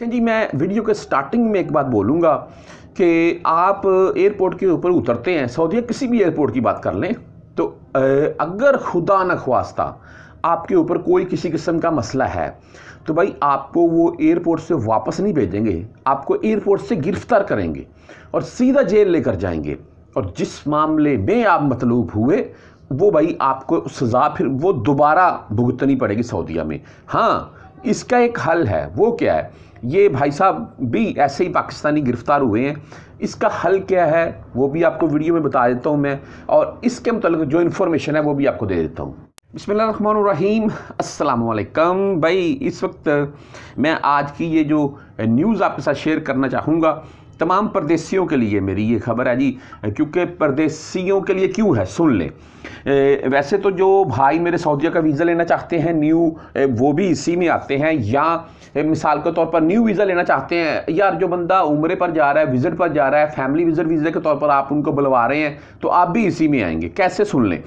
लेकिन जी मैं वीडियो के स्टार्टिंग में एक बात बोलूँगा कि आप एयरपोर्ट के ऊपर उतरते हैं सऊदिया किसी भी एयरपोर्ट की बात कर लें तो अगर खुदा न ख्वास्ता आपके ऊपर कोई किसी किस्म का मसला है तो भाई आपको वो एयरपोर्ट से वापस नहीं भेजेंगे आपको एयरपोर्ट से गिरफ़्तार करेंगे और सीधा जेल लेकर जाएंगे और जिस मामले में आप मतलूब हुए वो भाई आपको सज़ा फिर वो दोबारा भुगतनी पड़ेगी सऊदीया में हाँ इसका एक हल है वो क्या है ये भाई साहब भी ऐसे ही पाकिस्तानी गिरफ़्तार हुए हैं इसका हल क्या है वो भी आपको वीडियो में बता देता हूँ मैं और इसके मतलब जो इन्फॉर्मेशन है वो भी आपको दे देता हूँ बसमीम असलकम भाई इस वक्त मैं आज की ये जो न्यूज़ आपके साथ शेयर करना चाहूँगा तमाम परदेशियों के लिए मेरी ये खबर है जी क्योंकि परदेसियों के लिए क्यों है सुन लें वैसे तो जो भाई मेरे सऊदीया का वीज़ा लेना चाहते हैं न्यू वो भी इसी में आते हैं या मिसाल के तौर पर न्यू वीज़ा लेना चाहते हैं यार जो बंदा उम्र पर जा रहा है विज़िट पर जा रहा है फैमिली विज़िट वीज़े के तौर पर आप उनको बुलवा रहे हैं तो आप भी इसी में आएंगे कैसे सुन लें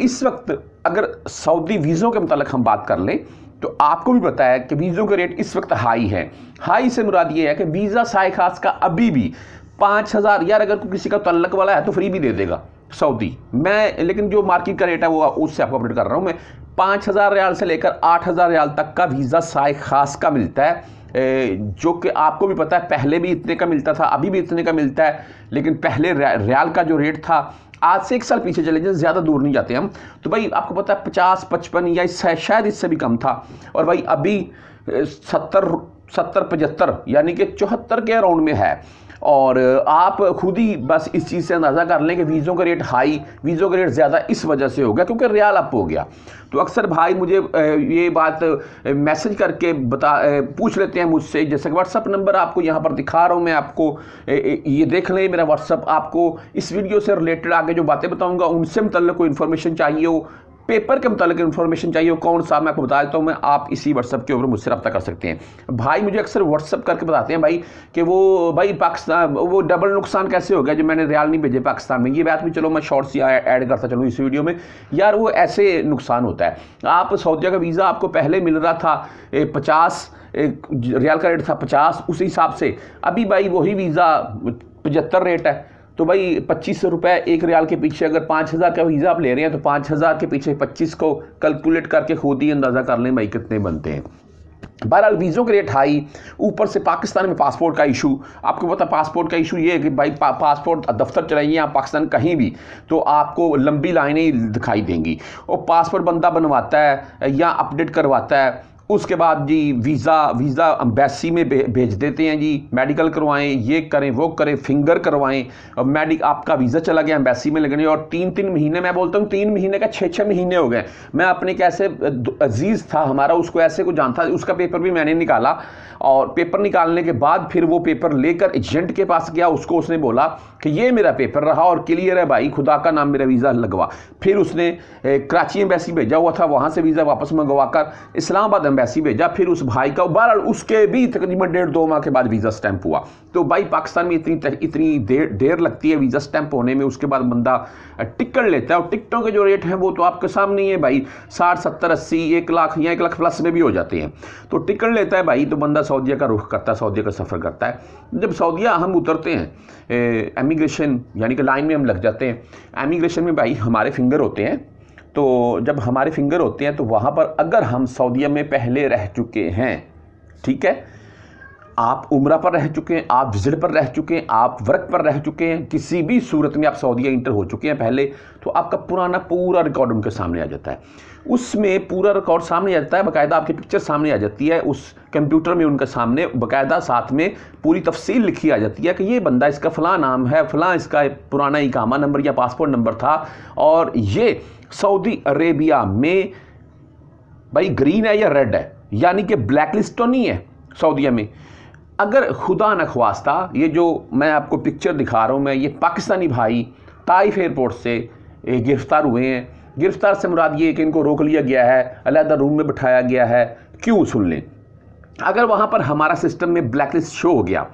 इस वक्त अगर सऊदी वीज़ों के मतलब हम बात कर लें तो आपको भी पता है कि वीज़ों का रेट इस वक्त हाई है हाई से मुराद ये है कि वीज़ा साय खास का अभी भी पाँच हज़ार यार अगर किसी का तल्लक वाला है तो फ्री भी दे देगा सऊदी मैं लेकिन जो मार्केट का रेट है वो उससे आपको अपडेट कर रहा हूँ मैं पाँच हज़ार रियाल से लेकर आठ हज़ार रियाल तक का वीज़ा साय खास का मिलता है जो कि आपको भी पता है पहले भी इतने का मिलता था अभी भी इतने का मिलता है लेकिन पहले रियाल का जो रेट था आज से एक साल पीछे चले जाए ज़्यादा दूर नहीं जाते हम तो भाई आपको पता है पचास पचपन या इससे शायद इससे भी कम था और भाई अभी सत्तर सत्तर पचहत्तर यानी कि चौहत्तर के अराउंड में है और आप खुद ही बस इस चीज़ से अंदाज़ा कर लें कि वीज़ों का रेट हाई वीज़ों का रेट ज़्यादा इस वजह से हो गया क्योंकि रियाल अप हो गया तो अक्सर भाई मुझे ये बात मैसेज करके बता पूछ लेते हैं मुझसे जैसे कि व्हाट्सअप नंबर आपको यहाँ पर दिखा रहा हूँ मैं आपको ये देख लें मेरा व्हाट्सअप आपको इस वीडियो से रिलेटेड आगे जो बातें बताऊँगा उनसे मतलब कोई इन्फॉर्मेशन चाहिए हो पेपर के मुतालिक इन्फॉर्मेशन चाहिए कौन सा मैं आपको बता देता हूँ मैं आप इसी व्हाट्सअप के ऊपर मुझसे रब्ता कर सकते हैं भाई मुझे अक्सर व्हाट्सअप करके बताते हैं भाई कि वो भाई पाकिस्तान वो डबल नुकसान कैसे हो गया जो मैंने रियाल नहीं भेजे पाकिस्तान में ये बात भी चलो मैं शॉर्ट्स या ऐड करता चलूँ इस वीडियो में यार वो ऐसे नुकसान होता है आप सऊदिया का वीज़ा आपको पहले मिल रहा था पचास रियाल का रेट था पचास उसी हिसाब से अभी भाई वही वीज़ा पचहत्तर रेट है तो भाई पच्चीस सौ रुपये एक रियाल के पीछे अगर पाँच हज़ार का वीज़ा आप ले रहे हैं तो पाँच हज़ार के पीछे पच्चीस को कैलकुलेट करके खुद ही अंदाज़ा कर लें भाई कितने बनते हैं बहरहाल वीज़ों के रेट हाई ऊपर से पाकिस्तान में पासपोर्ट का इशू आपको पता पासपोर्ट का इशू ये है कि भाई पा, पासपोर्ट दफ्तर चलाइए आप पाकिस्तान कहीं भी तो आपको लंबी लाइनें दिखाई देंगी और पासपोर्ट बंदा बनवाता है या अपडेट करवाता है उसके बाद जी वीज़ा वीज़ा अम्बेसी में भेज देते हैं जी मेडिकल करवाएं ये करें वो करें फिंगर करवाएं मेडिक आपका वीज़ा चला गया अम्बेसी में लगने और तीन तीन महीने मैं बोलता हूँ तीन महीने का छः छः महीने हो गए मैं अपने कैसे अजीज़ था हमारा उसको ऐसे को जानता उसका पेपर भी मैंने निकाला और पेपर निकालने के बाद फिर वो पेपर लेकर एजेंट के पास गया उसको उसने बोला कि ये मेरा पेपर रहा और क्लियर है भाई खुदा का नाम मेरा वीज़ा लगवा फिर उसने कराची अम्बेसी भेजा हुआ था वहाँ से वीज़ा वापस मंगवा कर इस्लामाबाद एम्बेसी एम्बेसी भेजा फिर उस भाई का बहरहाल उसके भी तकरीबन डेढ़ दो माह के बाद वीज़ा स्टैंप हुआ तो भाई पाकिस्तान में इतनी इतनी देर देर लगती है वीज़ा स्टैंप होने में उसके बाद बंदा टिकट लेता है और टिकटों के जो रेट हैं वो तो आपके सामने ही है भाई साठ सत्तर अस्सी एक लाख या एक लाख प्लस में भी हो जाते हैं तो टिकट लेता है भाई तो बंदा सऊदिया का रुख करता है सऊदिया का सफ़र करता है जब सऊदिया हम उतरते हैं एमिग्रेशन यानी कि लाइन में हम लग जाते हैं एमिग्रेशन में भाई हमारे फिंगर होते हैं तो जब हमारे फिंगर होते हैं तो वहाँ पर अगर हम सऊदीया में पहले रह चुके हैं ठीक है आप उम्र पर रह चुके हैं आप विजिट पर रह चुके हैं आप वर्क पर रह चुके हैं किसी भी सूरत में आप सऊदीया इंटर हो चुके हैं पहले तो आपका पुराना पूरा रिकॉर्ड उनके सामने आ जाता है उसमें पूरा रिकॉर्ड सामने आ जाता है बाकायदा आपकी पिक्चर सामने आ जाती है उस कंप्यूटर में उनके सामने बाकायदा साथ में पूरी तफसील लिखी आ जाती है कि ये बंदा इसका फ़लाँ नाम है फ़लाँ इसका पुराना इकामा नंबर या पासपोर्ट नंबर था और ये सऊदी अरेबिया में भाई ग्रीन है या रेड है यानी कि ब्लैक लिस्ट तो नहीं है सऊदीया में अगर खुदा नखवास्ता ये जो मैं आपको पिक्चर दिखा रहा हूँ मैं ये पाकिस्तानी भाई ताइफ एयरपोर्ट से गिरफ़्तार हुए हैं गिरफ़्तार से मुराद ये कि इनको रोक लिया गया है अलहदा रूम में बिठाया गया है क्यों सुन लें अगर वहाँ पर हमारा सिस्टम में ब्लैक लिस्ट शो हो गया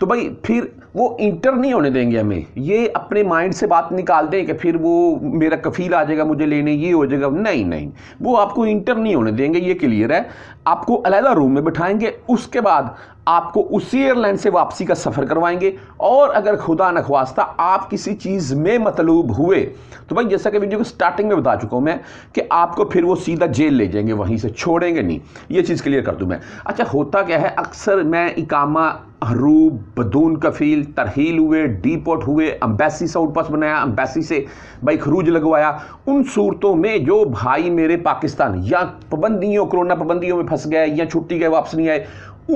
तो भाई फिर वो इंटर नहीं होने देंगे हमें ये अपने माइंड से बात निकालते हैं कि फिर वो मेरा कफील आ जाएगा मुझे लेने ये हो जाएगा नहीं नहीं वो आपको इंटर नहीं होने देंगे ये क्लियर है आपको अलहदा रूम में बिठाएंगे उसके बाद आपको उसी एयरलाइन से वापसी का सफ़र करवाएंगे और अगर खुदा नखवास्ता आप किसी चीज़ में मतलूब हुए तो भाई जैसा कि वीडियो को स्टार्टिंग में बता चुका हूँ मैं कि आपको फिर वो सीधा जेल ले जाएंगे वहीं से छोड़ेंगे नहीं ये चीज़ क्लियर कर दूँ मैं अच्छा होता क्या है अक्सर मैं इकामा हरूब बदून कफील तरहील हुए डीपोर्ट हुए अम्बेसी से आउटपास बनाया अम्बेसी से भाई खरूज लगवाया उन सूरतों में जो भाई मेरे पाकिस्तान या पाबंदियों कोरोना पाबंदियों में फंस गए या छुट्टी गए वापस नहीं आए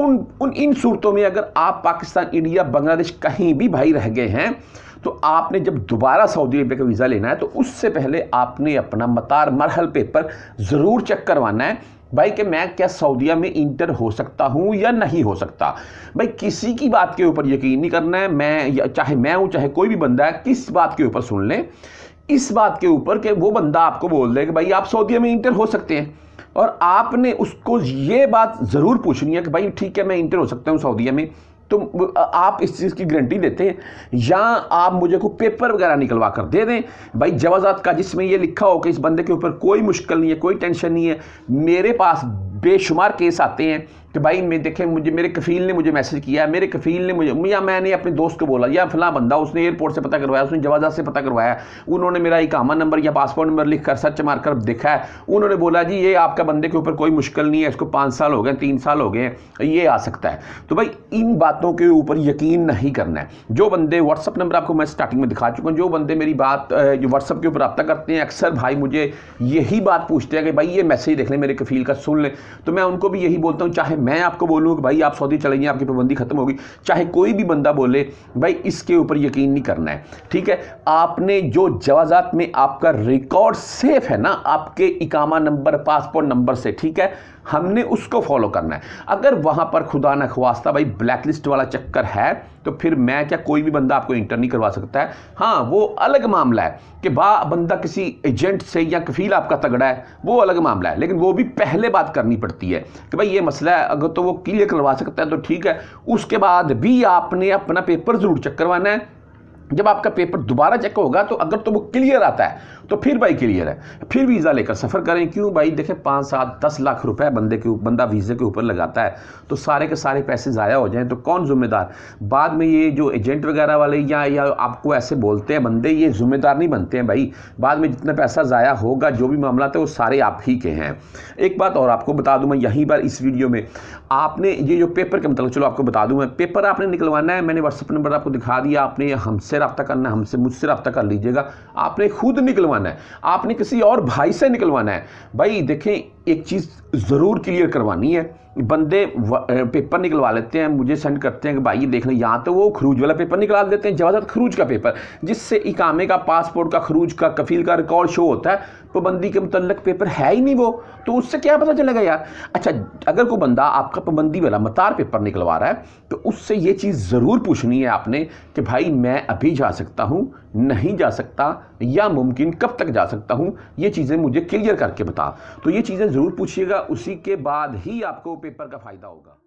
उन उन इन सूरतों में अगर आप पाकिस्तान इंडिया बांग्लादेश कहीं भी भाई रह गए हैं तो आपने जब दोबारा सऊदी अरबिया का वीज़ा लेना है तो उससे पहले आपने अपना मतार मरहल पेपर ज़रूर चेक करवाना है भाई कि मैं क्या सऊदीया में इंटर हो सकता हूँ या नहीं हो सकता भाई किसी की बात के ऊपर यकीन नहीं करना है मैं चाहे मैं हूँ चाहे कोई भी बंदा है किस बात के ऊपर सुन लें इस बात के ऊपर कि वो बंदा आपको बोल दे कि भाई आप सऊदीया में इंटर हो सकते हैं और आपने उसको ये बात ज़रूर पूछनी है कि भाई ठीक है मैं इंटर हो सकता हूँ सऊदीया में तो आप इस चीज़ की गारंटी देते हैं या आप मुझे को पेपर वगैरह निकलवा कर दे दें भाई जवाजात का जिसमें ये लिखा हो कि इस बंदे के ऊपर कोई मुश्किल नहीं है कोई टेंशन नहीं है मेरे पास बेशुमार केस आते हैं कि भाई मैं देखें मुझे मेरे कफ़ील ने मुझे मैसेज किया मेरे कफ़ील ने मुझे या मैंने अपने दोस्त को बोला या फला बंदा उसने एयरपोर्ट से पता करवाया उसने जवाजा से पता करवाया उन्होंने मेरा इकामा नंबर या पासपोर्ट नंबर लिख कर सर्च मार कर देखा है उन्होंने बोला जी ये आपका बंदे के ऊपर कोई मुश्किल नहीं है इसको पाँच साल हो गए तीन साल हो गए ये आ सकता है तो भाई इन बातों के ऊपर यकीन नहीं करना है जो बंदे व्हाट्सअप नंबर आपको मैं स्टार्टिंग में दिखा चुका हूँ जो बंदे मेरी बात जो व्हाट्सअप के ऊपर रब्ता करते हैं अक्सर भाई मुझे यही बात पूछते हैं कि भाई ये मैसेज देख लें मेरे कफ़ील का सुन लें तो मैं उनको भी यही बोलता हूँ चाहे मैं आपको बोलूँ कि भाई आप सऊदी चले जाइए आपकी पाबंदी खत्म होगी चाहे कोई भी बंदा बोले भाई इसके ऊपर यकीन नहीं करना है ठीक है आपने जो जवाजात में आपका रिकॉर्ड सेफ है ना आपके इकामा नंबर पासपोर्ट नंबर से ठीक है हमने उसको फॉलो करना है अगर वहाँ पर खुदा ना खवास्ता भाई ब्लैक लिस्ट वाला चक्कर है तो फिर मैं क्या कोई भी बंदा आपको इंटर नहीं करवा सकता है हाँ वो अलग मामला है कि वाह बंदा किसी एजेंट से या कफील आपका तगड़ा है वो अलग मामला है लेकिन वो भी पहले बात करनी पड़ती है कि भाई ये मसला अगर तो वो क्लियर करवा सकता है तो ठीक है उसके बाद भी आपने अपना पेपर ज़रूर चेक करवाना है जब आपका पेपर दोबारा चेक होगा तो अगर तो वो क्लियर आता है तो फिर भाई क्लियर है फिर वीज़ा लेकर सफ़र करें क्यों भाई देखें पाँच सात दस लाख रुपए बंदे के बंदा वीज़े के ऊपर लगाता है तो सारे के सारे पैसे ज़ाया हो जाए तो कौन ज़िम्मेदार बाद में ये जो एजेंट वगैरह वाले या या आपको ऐसे बोलते हैं बंदे ये ज़िम्मेदार नहीं बनते हैं भाई बाद में जितना पैसा ज़ाया होगा जो भी मामला था वो सारे आप ही के हैं एक बात और आपको बता दूँ मैं यहीं पर इस वीडियो में आपने ये जो पेपर के मतलब चलो आपको बता दूँ मैं पेपर आपने निकलवाना है मैंने व्हाट्सअप नंबर आपको दिखा दिया आपने हमसे रब्ता करना हमसे मुझसे रब्ता कर लीजिएगा आपने खुद निकलवाना निकलवाना है आपने किसी और भाई से निकलवाना है भाई देखें एक चीज़ ज़रूर क्लियर करवानी है बंदे पेपर निकलवा लेते हैं मुझे सेंड करते हैं कि भाई ये देख लें यहाँ तो वो खरूज वाला पेपर निकला देते हैं ज़्यादातर खरूज का पेपर जिससे इकामे का पासपोर्ट का खरूज का कफील का रिकॉर्ड शो होता है पाबंदी तो के मुतलक पेपर है ही नहीं वो तो उससे क्या पता चलेगा यार अच्छा अगर कोई बंदा आपका पाबंदी वाला मतार पेपर निकलवा रहा है तो उससे ये चीज़ ज़रूर पूछनी है आपने कि भाई मैं अभी जा सकता हूँ नहीं जा सकता या मुमकिन कब तक जा सकता हूँ ये चीज़ें मुझे क्लियर करके बता तो ये चीज़ें ज़रूर पूछिएगा उसी के बाद ही आपको पेपर का फ़ायदा होगा